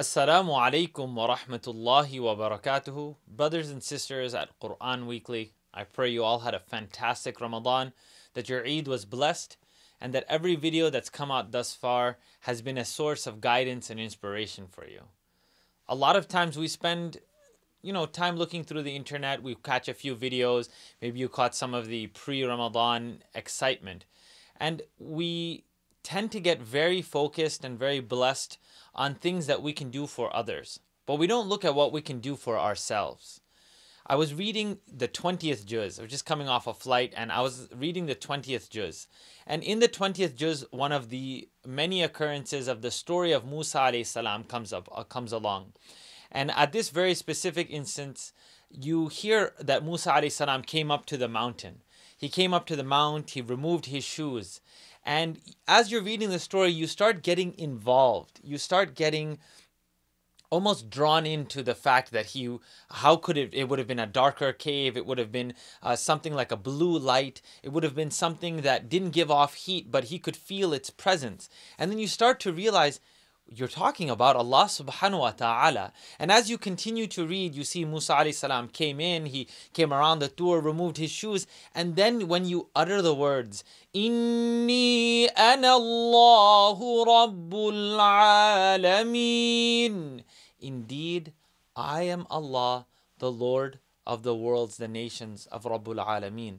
Assalamu alaikum wa rahmatullahi wa barakatuhu. Brothers and sisters at Quran Weekly, I pray you all had a fantastic Ramadan, that your Eid was blessed, and that every video that's come out thus far has been a source of guidance and inspiration for you. A lot of times we spend you know, time looking through the internet, we catch a few videos, maybe you caught some of the pre-Ramadan excitement. And we tend to get very focused and very blessed on things that we can do for others, but we don't look at what we can do for ourselves. I was reading the 20th juz. I was just coming off a flight and I was reading the 20th juz. And in the 20th juz, one of the many occurrences of the story of Musa salam comes up uh, comes along. And at this very specific instance, you hear that Musa salam came up to the mountain. He came up to the mount, he removed his shoes, and as you're reading the story, you start getting involved. You start getting almost drawn into the fact that he how could it it would have been a darker cave it would have been uh, something like a blue light it would have been something that didn't give off heat but he could feel its presence and then you start to realize you're talking about Allah subhanahu wa ta'ala. And as you continue to read, you see Musa alayhi salam came in, he came around the door, removed his shoes, and then when you utter the words, Inni ana Allahu Rabbul Alameen. Indeed, I am Allah, the Lord of the worlds, the nations of Rabbul Alameen.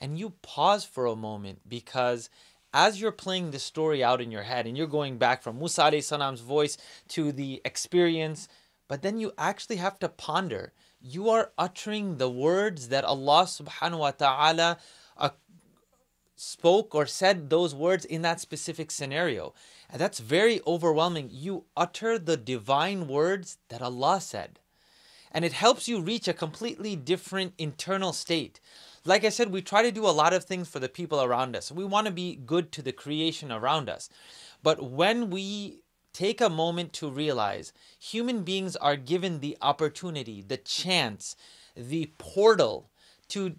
And you pause for a moment because as you're playing the story out in your head and you're going back from Musa salam's voice to the experience, but then you actually have to ponder. You are uttering the words that Allah subhanahu wa ta'ala uh, spoke or said those words in that specific scenario. And that's very overwhelming. You utter the divine words that Allah said. And it helps you reach a completely different internal state. Like I said, we try to do a lot of things for the people around us. We want to be good to the creation around us. But when we take a moment to realize human beings are given the opportunity, the chance, the portal to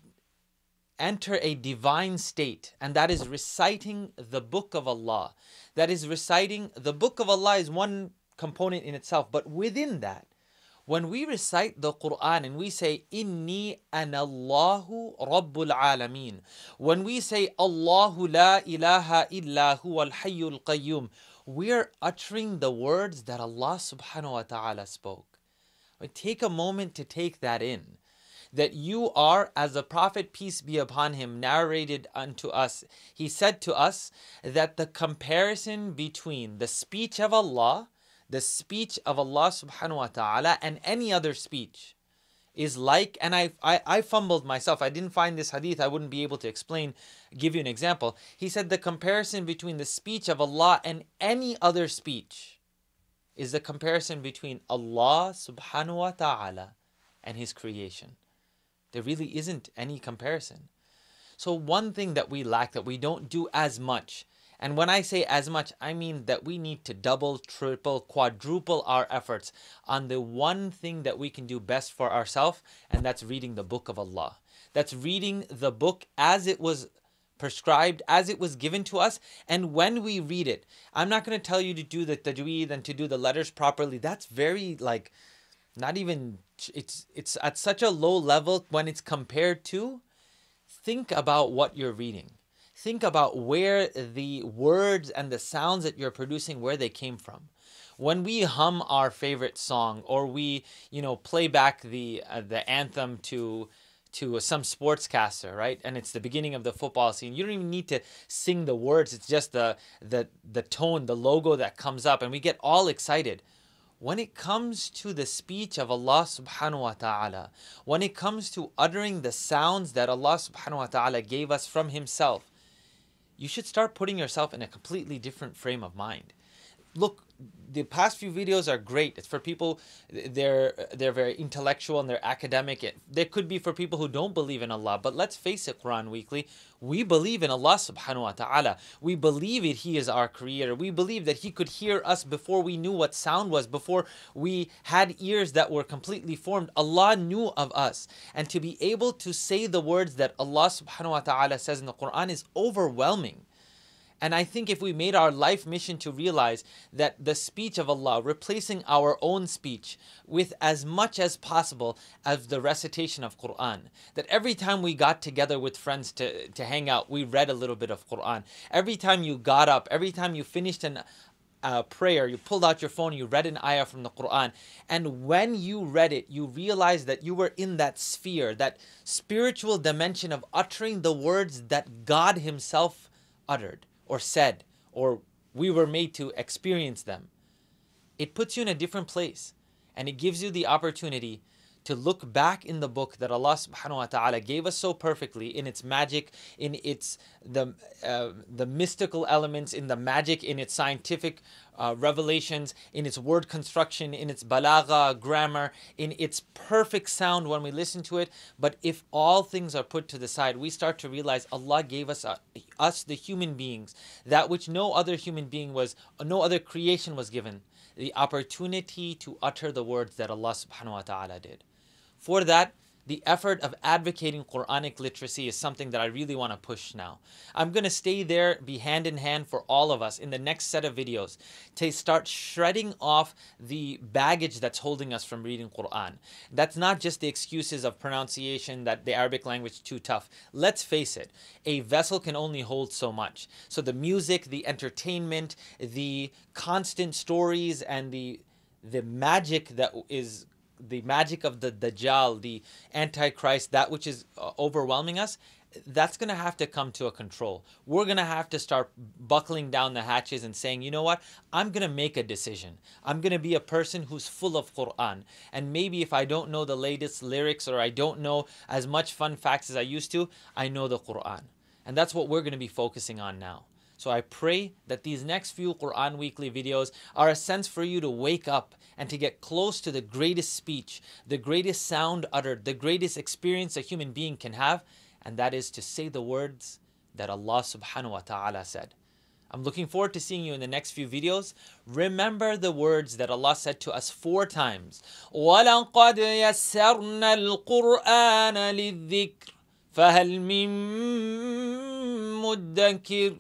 enter a divine state, and that is reciting the book of Allah. That is reciting the book of Allah is one component in itself, but within that, when we recite the Quran and we say, Inni anallahu rabbul alameen, when we say, Allahu la ilaha illa al hayyul qayyum, we're uttering the words that Allah subhanahu wa ta'ala spoke. Take a moment to take that in that you are, as the Prophet, peace be upon him, narrated unto us. He said to us that the comparison between the speech of Allah the speech of Allah subhanahu wa ta'ala and any other speech is like, and I, I, I fumbled myself. I didn't find this hadith. I wouldn't be able to explain. Give you an example. He said the comparison between the speech of Allah and any other speech is the comparison between Allah subhanahu wa ta'ala and His creation. There really isn't any comparison. So, one thing that we lack that we don't do as much and when I say as much, I mean that we need to double, triple, quadruple our efforts on the one thing that we can do best for ourselves, and that's reading the book of Allah. That's reading the book as it was prescribed as it was given to us and when we read it. I'm not going to tell you to do the tajweed and to do the letters properly. That's very like not even it's it's at such a low level when it's compared to think about what you're reading think about where the words and the sounds that you're producing where they came from when we hum our favorite song or we you know play back the uh, the anthem to to some sportscaster right and it's the beginning of the football scene you don't even need to sing the words it's just the the the tone the logo that comes up and we get all excited when it comes to the speech of Allah subhanahu wa ta'ala when it comes to uttering the sounds that Allah subhanahu wa ta'ala gave us from himself you should start putting yourself in a completely different frame of mind look the past few videos are great. It's for people they're they're very intellectual and they're academic. It they could be for people who don't believe in Allah. But let's face it, Quran Weekly, we believe in Allah subhanahu wa ta'ala. We believe it He is our creator. We believe that He could hear us before we knew what sound was, before we had ears that were completely formed. Allah knew of us. And to be able to say the words that Allah subhanahu wa ta'ala says in the Quran is overwhelming. And I think if we made our life mission to realize that the speech of Allah, replacing our own speech with as much as possible as the recitation of Quran, that every time we got together with friends to, to hang out, we read a little bit of Quran. Every time you got up, every time you finished an uh, prayer, you pulled out your phone, you read an ayah from the Quran, and when you read it, you realized that you were in that sphere, that spiritual dimension of uttering the words that God Himself uttered or said or we were made to experience them. It puts you in a different place and it gives you the opportunity to look back in the book that Allah subhanahu wa ta'ala gave us so perfectly in its magic, in its the uh, the mystical elements, in the magic, in its scientific uh, revelations, in its word construction, in its balagha, grammar, in its perfect sound when we listen to it. But if all things are put to the side, we start to realize Allah gave us uh, us the human beings that which no other human being was, no other creation was given, the opportunity to utter the words that Allah subhanahu wa ta'ala did. For that, the effort of advocating Quranic literacy is something that I really want to push now. I'm going to stay there, be hand in hand for all of us in the next set of videos to start shredding off the baggage that's holding us from reading Quran. That's not just the excuses of pronunciation that the Arabic language is too tough. Let's face it, a vessel can only hold so much. So the music, the entertainment, the constant stories and the the magic that is the magic of the Dajjal, the Antichrist, that which is uh, overwhelming us, that's going to have to come to a control. We're going to have to start buckling down the hatches and saying, you know what? I'm going to make a decision. I'm going to be a person who's full of Quran. And maybe if I don't know the latest lyrics or I don't know as much fun facts as I used to, I know the Quran. And that's what we're going to be focusing on now. So I pray that these next few Quran Weekly videos are a sense for you to wake up and to get close to the greatest speech, the greatest sound uttered, the greatest experience a human being can have, and that is to say the words that Allah subhanahu wa ta'ala said. I'm looking forward to seeing you in the next few videos. Remember the words that Allah said to us four times. وَلَقَدْ يَسَّرْنَا الْقُرْآنَ لِلذِّكْرِ فَهَلْ مِن مُدَّكِرٍ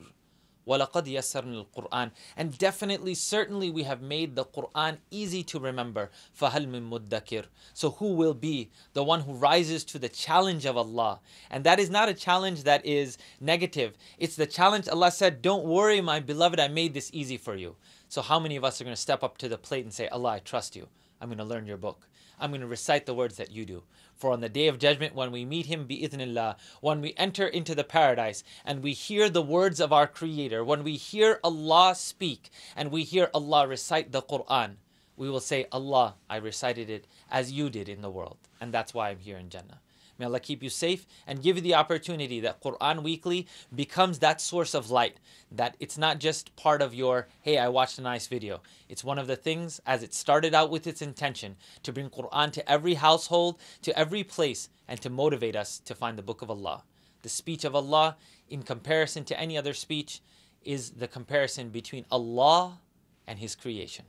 وَلَقَدْ يَسَّرْنَا الْقُرْآنِ And definitely, certainly we have made the Qur'an easy to remember. فَهَلْ مِن مُدَّكِرٍ So who will be the one who rises to the challenge of Allah? And that is not a challenge that is negative. It's the challenge Allah said, don't worry my beloved, I made this easy for you. So how many of us are going to step up to the plate and say, Allah, I trust you. I'm going to learn your book. I'm going to recite the words that you do. For on the day of judgment, when we meet him, bi'idhnillah, when we enter into the paradise and we hear the words of our Creator, when we hear Allah speak and we hear Allah recite the Quran, we will say, Allah, I recited it as you did in the world. And that's why I'm here in Jannah. May Allah keep you safe and give you the opportunity that Quran Weekly becomes that source of light. That it's not just part of your, hey, I watched a nice video. It's one of the things, as it started out with its intention, to bring Quran to every household, to every place, and to motivate us to find the Book of Allah. The speech of Allah, in comparison to any other speech, is the comparison between Allah and His creation.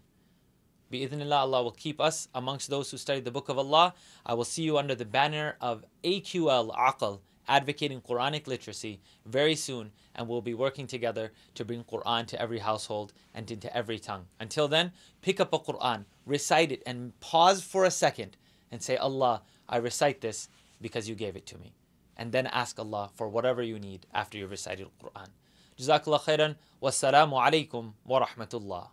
Bi'idhnillah, Allah will keep us amongst those who study the Book of Allah. I will see you under the banner of AQL Aql, advocating Quranic literacy, very soon, and we'll be working together to bring Quran to every household and into every tongue. Until then, pick up a Quran, recite it, and pause for a second and say, Allah, I recite this because you gave it to me. And then ask Allah for whatever you need after you recited Quran. Jazakallah khairan. Wassalamu alaikum wa rahmatullah.